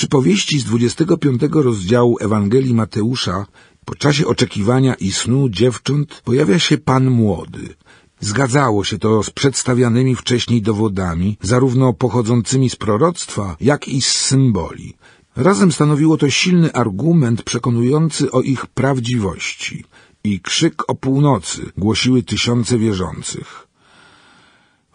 Przypowieści z 25 rozdziału Ewangelii Mateusza po czasie oczekiwania i snu dziewcząt pojawia się pan młody. Zgadzało się to z przedstawianymi wcześniej dowodami, zarówno pochodzącymi z proroctwa, jak i z symboli. Razem stanowiło to silny argument przekonujący o ich prawdziwości i krzyk o północy głosiły tysiące wierzących.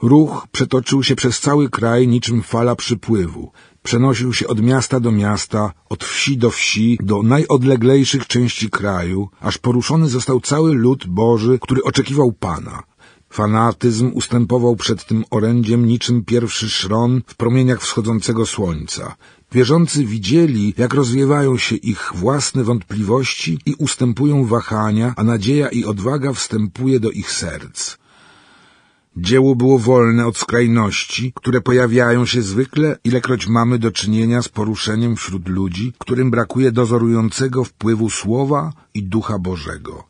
Ruch przetoczył się przez cały kraj niczym fala przypływu Przenosił się od miasta do miasta, od wsi do wsi, do najodleglejszych części kraju, aż poruszony został cały lud Boży, który oczekiwał Pana. Fanatyzm ustępował przed tym orędziem niczym pierwszy szron w promieniach wschodzącego słońca. Wierzący widzieli, jak rozwiewają się ich własne wątpliwości i ustępują wahania, a nadzieja i odwaga wstępuje do ich serc. Dzieło było wolne od skrajności, które pojawiają się zwykle, ilekroć mamy do czynienia z poruszeniem wśród ludzi, którym brakuje dozorującego wpływu słowa i ducha Bożego.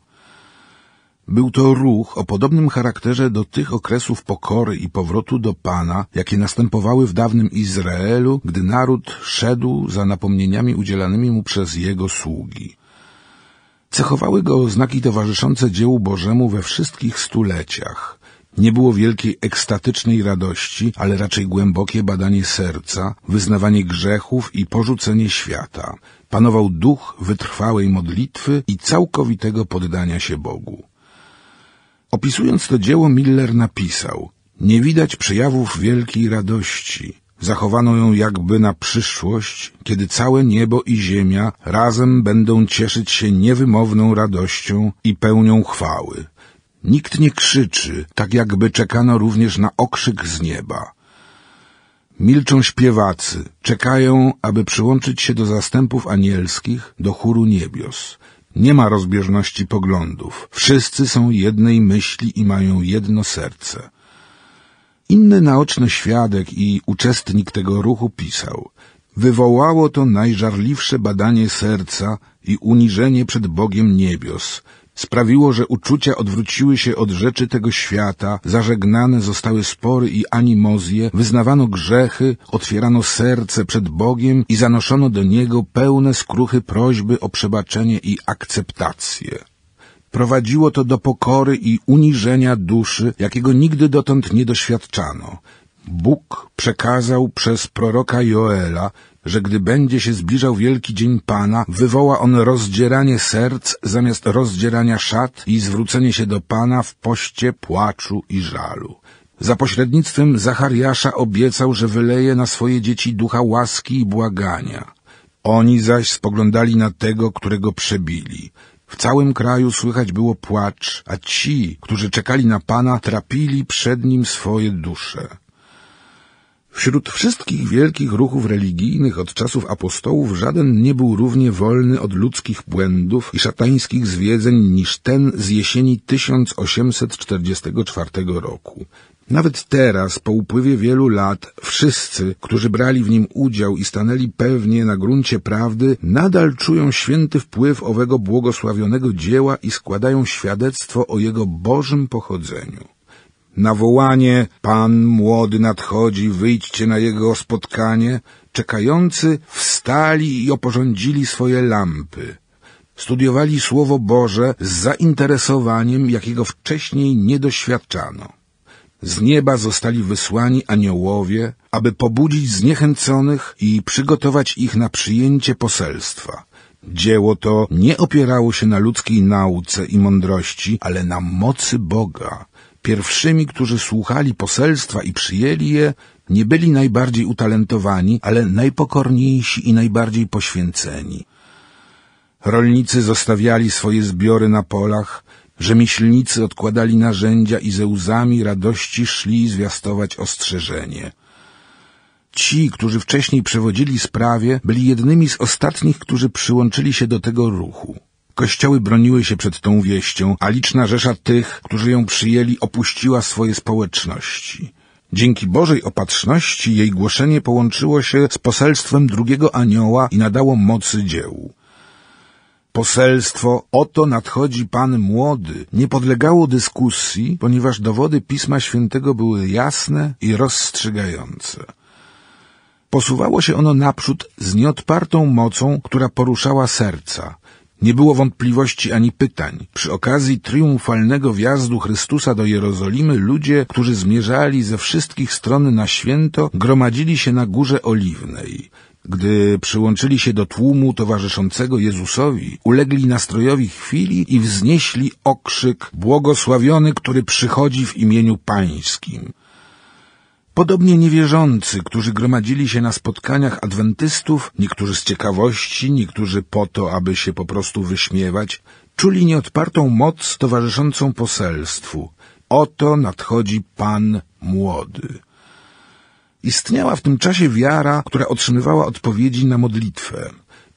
Był to ruch o podobnym charakterze do tych okresów pokory i powrotu do Pana, jakie następowały w dawnym Izraelu, gdy naród szedł za napomnieniami udzielanymi mu przez jego sługi. Cechowały go znaki towarzyszące dziełu Bożemu we wszystkich stuleciach – nie było wielkiej ekstatycznej radości, ale raczej głębokie badanie serca, wyznawanie grzechów i porzucenie świata. Panował duch wytrwałej modlitwy i całkowitego poddania się Bogu. Opisując to dzieło, Miller napisał: Nie widać przejawów wielkiej radości. Zachowano ją jakby na przyszłość, kiedy całe niebo i ziemia razem będą cieszyć się niewymowną radością i pełnią chwały. Nikt nie krzyczy, tak jakby czekano również na okrzyk z nieba. Milczą śpiewacy, czekają, aby przyłączyć się do zastępów anielskich, do chóru niebios. Nie ma rozbieżności poglądów. Wszyscy są jednej myśli i mają jedno serce. Inny naoczny świadek i uczestnik tego ruchu pisał Wywołało to najżarliwsze badanie serca i uniżenie przed Bogiem niebios – sprawiło, że uczucia odwróciły się od rzeczy tego świata, zażegnane zostały spory i animozje, wyznawano grzechy, otwierano serce przed Bogiem i zanoszono do Niego pełne skruchy prośby o przebaczenie i akceptację. Prowadziło to do pokory i uniżenia duszy, jakiego nigdy dotąd nie doświadczano. Bóg przekazał przez proroka Joela, że gdy będzie się zbliżał wielki dzień Pana, wywoła on rozdzieranie serc zamiast rozdzierania szat i zwrócenie się do Pana w poście płaczu i żalu. Za pośrednictwem Zachariasza obiecał, że wyleje na swoje dzieci ducha łaski i błagania. Oni zaś spoglądali na tego, którego przebili. W całym kraju słychać było płacz, a ci, którzy czekali na Pana, trapili przed nim swoje dusze. Wśród wszystkich wielkich ruchów religijnych od czasów apostołów żaden nie był równie wolny od ludzkich błędów i szatańskich zwiedzeń niż ten z jesieni 1844 roku. Nawet teraz, po upływie wielu lat, wszyscy, którzy brali w nim udział i stanęli pewnie na gruncie prawdy, nadal czują święty wpływ owego błogosławionego dzieła i składają świadectwo o jego bożym pochodzeniu. Na wołanie Pan młody nadchodzi, wyjdźcie na jego spotkanie, czekający wstali i oporządzili swoje lampy. Studiowali Słowo Boże z zainteresowaniem, jakiego wcześniej nie doświadczano. Z nieba zostali wysłani aniołowie, aby pobudzić zniechęconych i przygotować ich na przyjęcie poselstwa. Dzieło to nie opierało się na ludzkiej nauce i mądrości, ale na mocy Boga, Pierwszymi, którzy słuchali poselstwa i przyjęli je, nie byli najbardziej utalentowani, ale najpokorniejsi i najbardziej poświęceni. Rolnicy zostawiali swoje zbiory na polach, rzemieślnicy odkładali narzędzia i ze łzami radości szli zwiastować ostrzeżenie. Ci, którzy wcześniej przewodzili sprawie, byli jednymi z ostatnich, którzy przyłączyli się do tego ruchu. Kościoły broniły się przed tą wieścią, a liczna rzesza tych, którzy ją przyjęli, opuściła swoje społeczności. Dzięki Bożej opatrzności jej głoszenie połączyło się z poselstwem drugiego anioła i nadało mocy dziełu. Poselstwo oto nadchodzi Pan młody nie podlegało dyskusji, ponieważ dowody Pisma Świętego były jasne i rozstrzygające. Posuwało się ono naprzód z nieodpartą mocą, która poruszała serca, nie było wątpliwości ani pytań. Przy okazji triumfalnego wjazdu Chrystusa do Jerozolimy ludzie, którzy zmierzali ze wszystkich stron na święto, gromadzili się na Górze Oliwnej. Gdy przyłączyli się do tłumu towarzyszącego Jezusowi, ulegli nastrojowi chwili i wznieśli okrzyk Błogosławiony, który przychodzi w imieniu Pańskim. Podobnie niewierzący, którzy gromadzili się na spotkaniach adwentystów, niektórzy z ciekawości, niektórzy po to, aby się po prostu wyśmiewać, czuli nieodpartą moc towarzyszącą poselstwu. Oto nadchodzi Pan Młody. Istniała w tym czasie wiara, która otrzymywała odpowiedzi na modlitwę.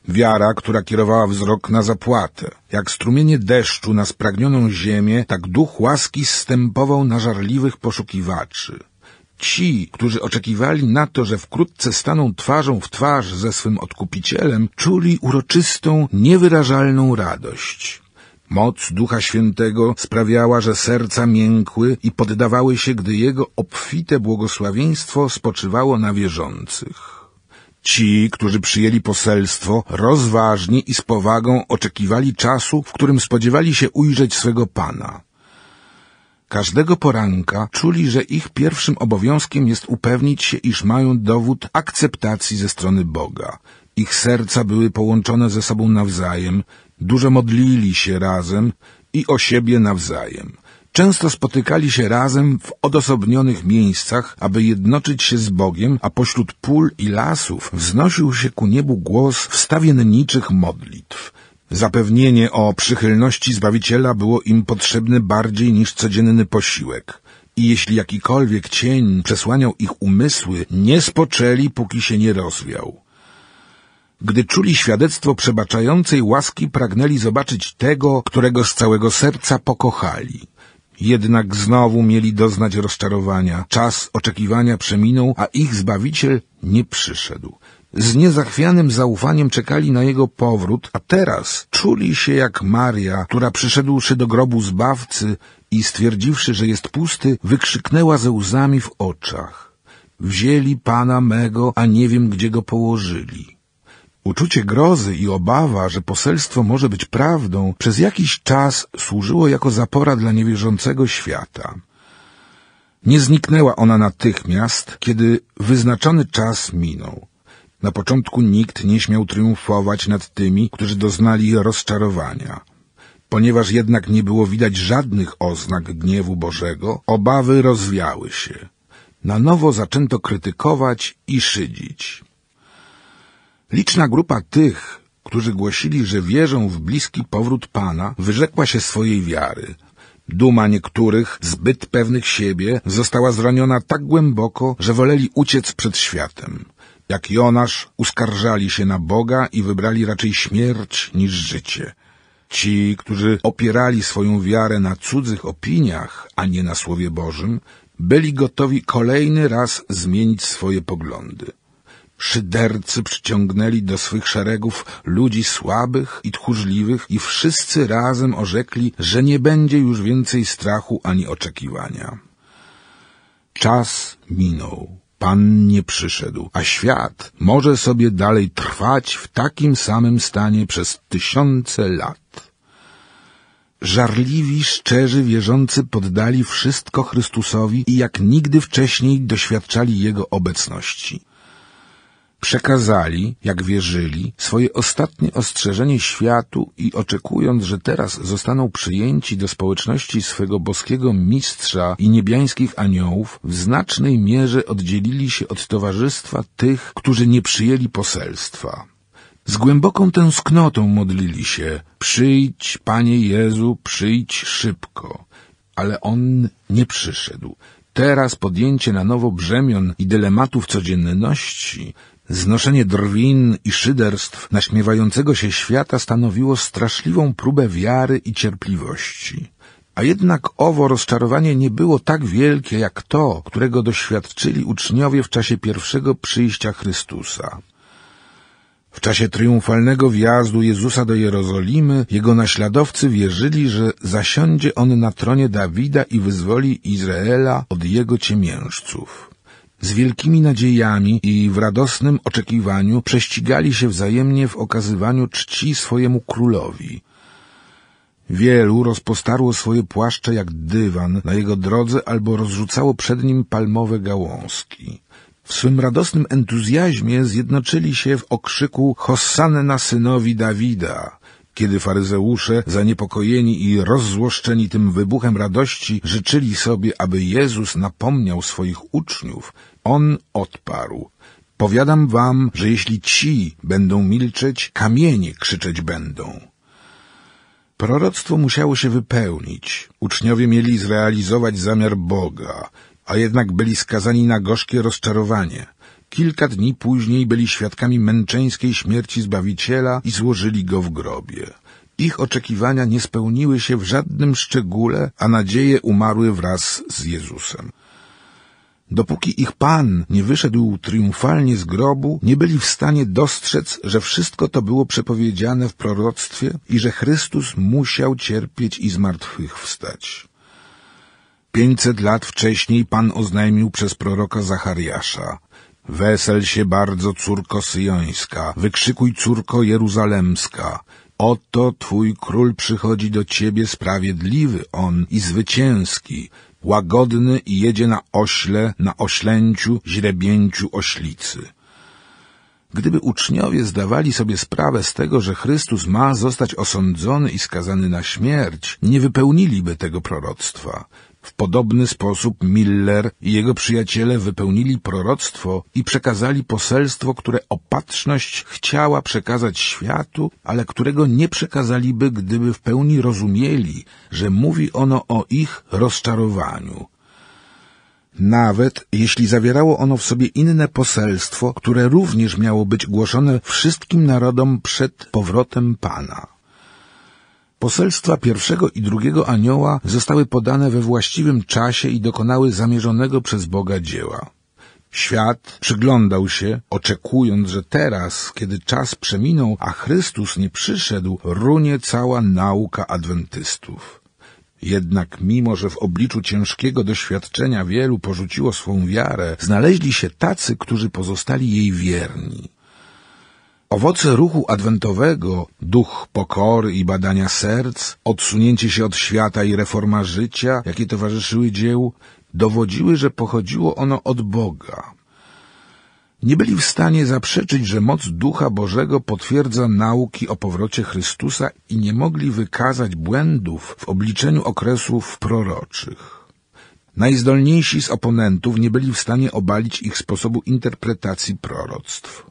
Wiara, która kierowała wzrok na zapłatę. Jak strumienie deszczu na spragnioną ziemię, tak duch łaski stępował na żarliwych poszukiwaczy. Ci, którzy oczekiwali na to, że wkrótce staną twarzą w twarz ze swym odkupicielem, czuli uroczystą, niewyrażalną radość. Moc Ducha Świętego sprawiała, że serca miękły i poddawały się, gdy jego obfite błogosławieństwo spoczywało na wierzących. Ci, którzy przyjęli poselstwo, rozważnie i z powagą oczekiwali czasu, w którym spodziewali się ujrzeć swego Pana. Każdego poranka czuli, że ich pierwszym obowiązkiem jest upewnić się, iż mają dowód akceptacji ze strony Boga. Ich serca były połączone ze sobą nawzajem, dużo modlili się razem i o siebie nawzajem. Często spotykali się razem w odosobnionych miejscach, aby jednoczyć się z Bogiem, a pośród pól i lasów wznosił się ku niebu głos wstawienniczych modlitw. Zapewnienie o przychylności Zbawiciela było im potrzebne bardziej niż codzienny posiłek. I jeśli jakikolwiek cień przesłaniał ich umysły, nie spoczęli, póki się nie rozwiał. Gdy czuli świadectwo przebaczającej łaski, pragnęli zobaczyć tego, którego z całego serca pokochali. Jednak znowu mieli doznać rozczarowania. Czas oczekiwania przeminął, a ich Zbawiciel nie przyszedł z niezachwianym zaufaniem czekali na jego powrót, a teraz czuli się jak Maria, która przyszedłszy do grobu zbawcy i stwierdziwszy, że jest pusty, wykrzyknęła ze łzami w oczach. Wzięli pana mego, a nie wiem, gdzie go położyli. Uczucie grozy i obawa, że poselstwo może być prawdą, przez jakiś czas służyło jako zapora dla niewierzącego świata. Nie zniknęła ona natychmiast, kiedy wyznaczony czas minął. Na początku nikt nie śmiał triumfować nad tymi, którzy doznali rozczarowania. Ponieważ jednak nie było widać żadnych oznak gniewu Bożego, obawy rozwiały się. Na nowo zaczęto krytykować i szydzić. Liczna grupa tych, którzy głosili, że wierzą w bliski powrót Pana, wyrzekła się swojej wiary. Duma niektórych, zbyt pewnych siebie, została zraniona tak głęboko, że woleli uciec przed światem jak Jonasz, uskarżali się na Boga i wybrali raczej śmierć niż życie. Ci, którzy opierali swoją wiarę na cudzych opiniach, a nie na Słowie Bożym, byli gotowi kolejny raz zmienić swoje poglądy. Szydercy przyciągnęli do swych szeregów ludzi słabych i tchórzliwych i wszyscy razem orzekli, że nie będzie już więcej strachu ani oczekiwania. Czas minął. Pan nie przyszedł, a świat może sobie dalej trwać w takim samym stanie przez tysiące lat. Żarliwi, szczerzy, wierzący poddali wszystko Chrystusowi i jak nigdy wcześniej doświadczali Jego obecności przekazali, jak wierzyli, swoje ostatnie ostrzeżenie światu i oczekując, że teraz zostaną przyjęci do społeczności swego boskiego mistrza i niebiańskich aniołów, w znacznej mierze oddzielili się od towarzystwa tych, którzy nie przyjęli poselstwa. Z głęboką tęsknotą modlili się, przyjdź, Panie Jezu, przyjdź szybko. Ale On nie przyszedł. Teraz podjęcie na nowo brzemion i dylematów codzienności Znoszenie drwin i szyderstw naśmiewającego się świata stanowiło straszliwą próbę wiary i cierpliwości. A jednak owo rozczarowanie nie było tak wielkie jak to, którego doświadczyli uczniowie w czasie pierwszego przyjścia Chrystusa. W czasie triumfalnego wjazdu Jezusa do Jerozolimy jego naśladowcy wierzyli, że zasiądzie on na tronie Dawida i wyzwoli Izraela od jego ciemiężców. Z wielkimi nadziejami i w radosnym oczekiwaniu prześcigali się wzajemnie w okazywaniu czci swojemu królowi. Wielu rozpostarło swoje płaszcze jak dywan na jego drodze albo rozrzucało przed nim palmowe gałązki. W swym radosnym entuzjazmie zjednoczyli się w okrzyku Hosanna synowi Dawida, kiedy faryzeusze, zaniepokojeni i rozzłoszczeni tym wybuchem radości, życzyli sobie, aby Jezus napomniał swoich uczniów, on odparł. Powiadam wam, że jeśli ci będą milczeć, kamienie krzyczeć będą. Proroctwo musiało się wypełnić. Uczniowie mieli zrealizować zamiar Boga, a jednak byli skazani na gorzkie rozczarowanie – Kilka dni później byli świadkami męczeńskiej śmierci Zbawiciela i złożyli go w grobie. Ich oczekiwania nie spełniły się w żadnym szczególe, a nadzieje umarły wraz z Jezusem. Dopóki ich Pan nie wyszedł triumfalnie z grobu, nie byli w stanie dostrzec, że wszystko to było przepowiedziane w proroctwie i że Chrystus musiał cierpieć i zmartwychwstać. Pięćset lat wcześniej Pan oznajmił przez proroka Zachariasza – Wesel się bardzo, córko syjońska, wykrzykuj, córko jeruzalemska. Oto twój król przychodzi do ciebie sprawiedliwy on i zwycięski, łagodny i jedzie na ośle, na oślęciu, źrebięciu oślicy. Gdyby uczniowie zdawali sobie sprawę z tego, że Chrystus ma zostać osądzony i skazany na śmierć, nie wypełniliby tego proroctwa. W podobny sposób Miller i jego przyjaciele wypełnili proroctwo i przekazali poselstwo, które opatrzność chciała przekazać światu, ale którego nie przekazaliby, gdyby w pełni rozumieli, że mówi ono o ich rozczarowaniu. Nawet jeśli zawierało ono w sobie inne poselstwo, które również miało być głoszone wszystkim narodom przed powrotem Pana. Poselstwa pierwszego i drugiego anioła zostały podane we właściwym czasie i dokonały zamierzonego przez Boga dzieła. Świat przyglądał się, oczekując, że teraz, kiedy czas przeminął, a Chrystus nie przyszedł, runie cała nauka adwentystów. Jednak mimo, że w obliczu ciężkiego doświadczenia wielu porzuciło swą wiarę, znaleźli się tacy, którzy pozostali jej wierni. Owoce ruchu adwentowego, duch pokory i badania serc, odsunięcie się od świata i reforma życia, jakie towarzyszyły dziełu, dowodziły, że pochodziło ono od Boga. Nie byli w stanie zaprzeczyć, że moc Ducha Bożego potwierdza nauki o powrocie Chrystusa i nie mogli wykazać błędów w obliczeniu okresów proroczych. Najzdolniejsi z oponentów nie byli w stanie obalić ich sposobu interpretacji proroctw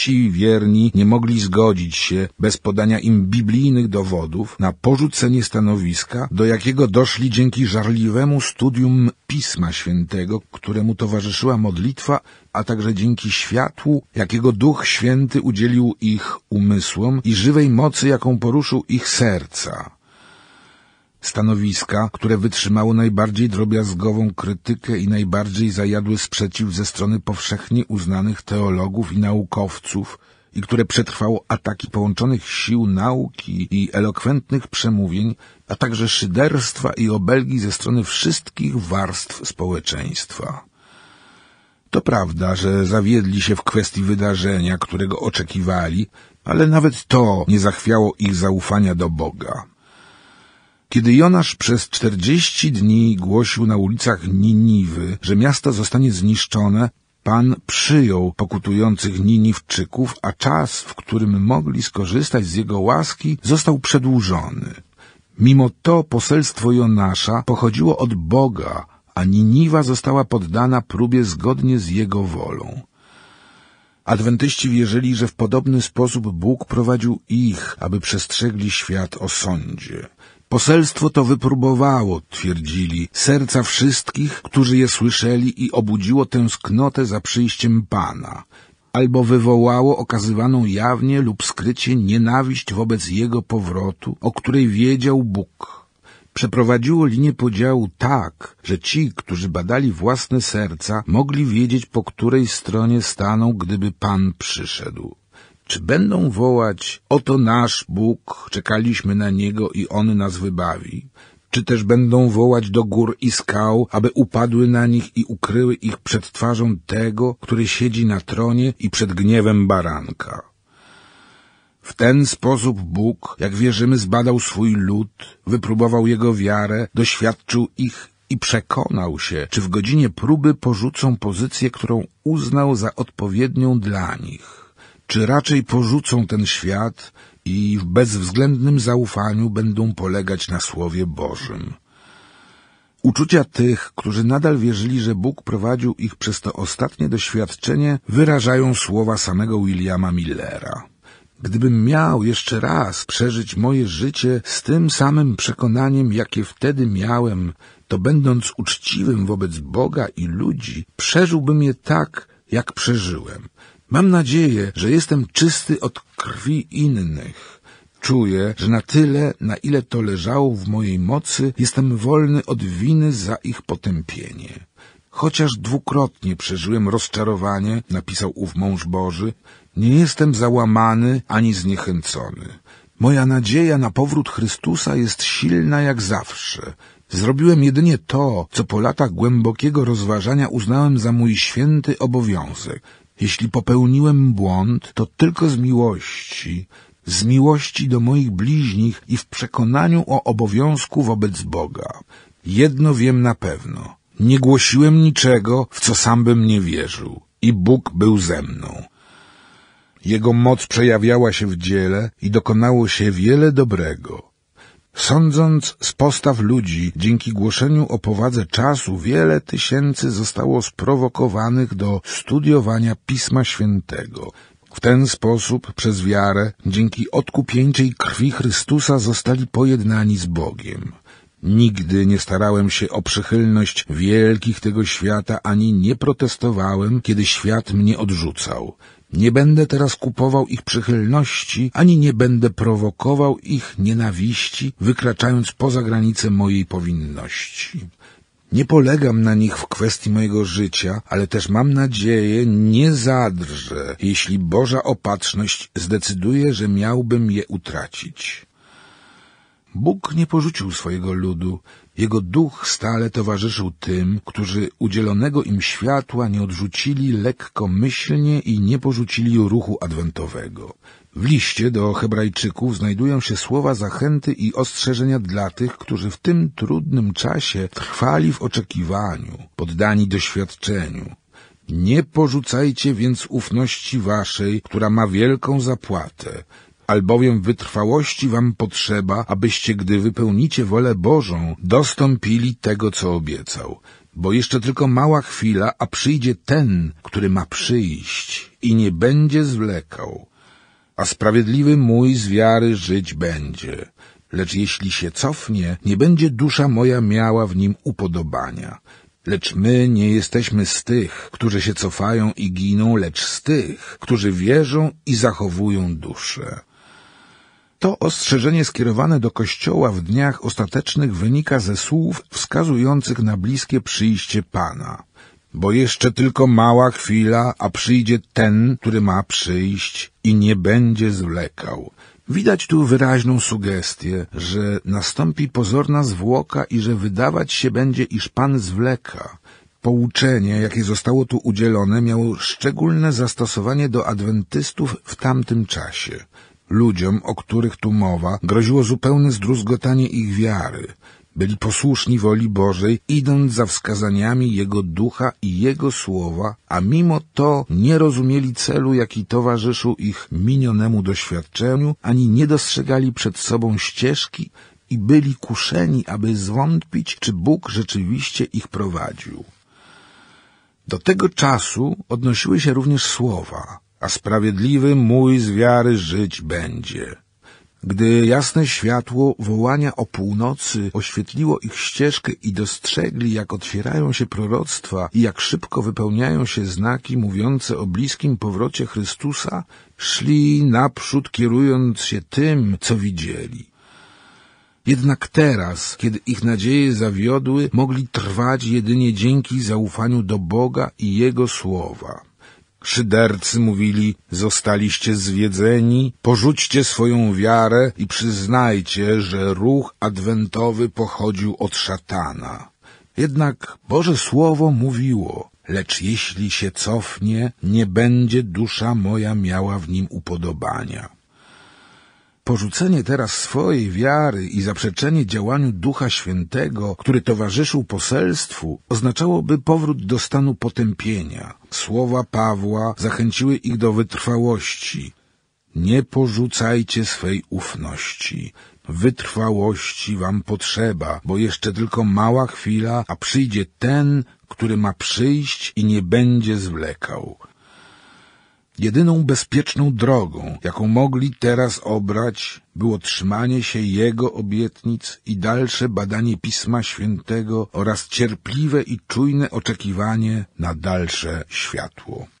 ci wierni nie mogli zgodzić się bez podania im biblijnych dowodów na porzucenie stanowiska, do jakiego doszli dzięki żarliwemu studium Pisma Świętego, któremu towarzyszyła modlitwa, a także dzięki światłu, jakiego Duch Święty udzielił ich umysłom i żywej mocy, jaką poruszył ich serca. Stanowiska, które wytrzymało najbardziej drobiazgową krytykę i najbardziej zajadły sprzeciw ze strony powszechnie uznanych teologów i naukowców i które przetrwało ataki połączonych sił nauki i elokwentnych przemówień, a także szyderstwa i obelgi ze strony wszystkich warstw społeczeństwa. To prawda, że zawiedli się w kwestii wydarzenia, którego oczekiwali, ale nawet to nie zachwiało ich zaufania do Boga. Kiedy Jonasz przez czterdzieści dni głosił na ulicach Niniwy, że miasto zostanie zniszczone, Pan przyjął pokutujących Niniwczyków, a czas, w którym mogli skorzystać z jego łaski, został przedłużony. Mimo to poselstwo Jonasza pochodziło od Boga, a Niniwa została poddana próbie zgodnie z jego wolą. Adwentyści wierzyli, że w podobny sposób Bóg prowadził ich, aby przestrzegli świat o sądzie. Poselstwo to wypróbowało, twierdzili, serca wszystkich, którzy je słyszeli i obudziło tęsknotę za przyjściem Pana, albo wywołało okazywaną jawnie lub skrycie nienawiść wobec Jego powrotu, o której wiedział Bóg. Przeprowadziło linię podziału tak, że ci, którzy badali własne serca, mogli wiedzieć, po której stronie staną, gdyby Pan przyszedł. Czy będą wołać, oto nasz Bóg, czekaliśmy na Niego i On nas wybawi? Czy też będą wołać do gór i skał, aby upadły na nich i ukryły ich przed twarzą tego, który siedzi na tronie i przed gniewem baranka? W ten sposób Bóg, jak wierzymy, zbadał swój lud, wypróbował jego wiarę, doświadczył ich i przekonał się, czy w godzinie próby porzucą pozycję, którą uznał za odpowiednią dla nich czy raczej porzucą ten świat i w bezwzględnym zaufaniu będą polegać na Słowie Bożym. Uczucia tych, którzy nadal wierzyli, że Bóg prowadził ich przez to ostatnie doświadczenie, wyrażają słowa samego Williama Millera. Gdybym miał jeszcze raz przeżyć moje życie z tym samym przekonaniem, jakie wtedy miałem, to będąc uczciwym wobec Boga i ludzi, przeżyłbym je tak, jak przeżyłem Mam nadzieję, że jestem czysty od krwi innych. Czuję, że na tyle, na ile to leżało w mojej mocy, jestem wolny od winy za ich potępienie. Chociaż dwukrotnie przeżyłem rozczarowanie, napisał ów mąż Boży, nie jestem załamany ani zniechęcony. Moja nadzieja na powrót Chrystusa jest silna jak zawsze. Zrobiłem jedynie to, co po latach głębokiego rozważania uznałem za mój święty obowiązek. Jeśli popełniłem błąd, to tylko z miłości, z miłości do moich bliźnich i w przekonaniu o obowiązku wobec Boga. Jedno wiem na pewno. Nie głosiłem niczego, w co sam bym nie wierzył. I Bóg był ze mną. Jego moc przejawiała się w dziele i dokonało się wiele dobrego. Sądząc z postaw ludzi, dzięki głoszeniu o powadze czasu wiele tysięcy zostało sprowokowanych do studiowania Pisma Świętego. W ten sposób, przez wiarę, dzięki odkupieńczej krwi Chrystusa zostali pojednani z Bogiem. Nigdy nie starałem się o przychylność wielkich tego świata, ani nie protestowałem, kiedy świat mnie odrzucał. Nie będę teraz kupował ich przychylności, ani nie będę prowokował ich nienawiści, wykraczając poza granice mojej powinności. Nie polegam na nich w kwestii mojego życia, ale też mam nadzieję, nie zadrżę, jeśli Boża opatrzność zdecyduje, że miałbym je utracić. Bóg nie porzucił swojego ludu, jego duch stale towarzyszył tym, którzy udzielonego im światła nie odrzucili lekkomyślnie i nie porzucili ruchu adwentowego. W liście do Hebrajczyków znajdują się słowa zachęty i ostrzeżenia dla tych, którzy w tym trudnym czasie trwali w oczekiwaniu, poddani doświadczeniu. Nie porzucajcie więc ufności waszej, która ma wielką zapłatę, albowiem wytrwałości wam potrzeba, abyście, gdy wypełnicie wolę Bożą, dostąpili tego, co obiecał. Bo jeszcze tylko mała chwila, a przyjdzie ten, który ma przyjść i nie będzie zwlekał. A sprawiedliwy mój z wiary żyć będzie. Lecz jeśli się cofnie, nie będzie dusza moja miała w nim upodobania. Lecz my nie jesteśmy z tych, którzy się cofają i giną, lecz z tych, którzy wierzą i zachowują duszę. To ostrzeżenie skierowane do Kościoła w dniach ostatecznych wynika ze słów wskazujących na bliskie przyjście Pana. Bo jeszcze tylko mała chwila, a przyjdzie ten, który ma przyjść i nie będzie zwlekał. Widać tu wyraźną sugestię, że nastąpi pozorna zwłoka i że wydawać się będzie, iż Pan zwleka. Pouczenie, jakie zostało tu udzielone, miało szczególne zastosowanie do adwentystów w tamtym czasie. Ludziom, o których tu mowa, groziło zupełne zdruzgotanie ich wiary. Byli posłuszni woli Bożej, idąc za wskazaniami Jego ducha i Jego słowa, a mimo to nie rozumieli celu, jaki towarzyszył ich minionemu doświadczeniu, ani nie dostrzegali przed sobą ścieżki i byli kuszeni, aby zwątpić, czy Bóg rzeczywiście ich prowadził. Do tego czasu odnosiły się również słowa – a sprawiedliwy mój z wiary żyć będzie. Gdy jasne światło wołania o północy oświetliło ich ścieżkę i dostrzegli, jak otwierają się proroctwa i jak szybko wypełniają się znaki mówiące o bliskim powrocie Chrystusa, szli naprzód kierując się tym, co widzieli. Jednak teraz, kiedy ich nadzieje zawiodły, mogli trwać jedynie dzięki zaufaniu do Boga i Jego słowa. Szydercy mówili, zostaliście zwiedzeni, porzućcie swoją wiarę i przyznajcie, że ruch adwentowy pochodził od szatana. Jednak Boże Słowo mówiło, lecz jeśli się cofnie, nie będzie dusza moja miała w nim upodobania. Porzucenie teraz swojej wiary i zaprzeczenie działaniu Ducha Świętego, który towarzyszył poselstwu, oznaczałoby powrót do stanu potępienia. Słowa Pawła zachęciły ich do wytrwałości. Nie porzucajcie swej ufności. Wytrwałości wam potrzeba, bo jeszcze tylko mała chwila, a przyjdzie ten, który ma przyjść i nie będzie zwlekał. Jedyną bezpieczną drogą, jaką mogli teraz obrać, było trzymanie się Jego obietnic i dalsze badanie Pisma Świętego oraz cierpliwe i czujne oczekiwanie na dalsze światło.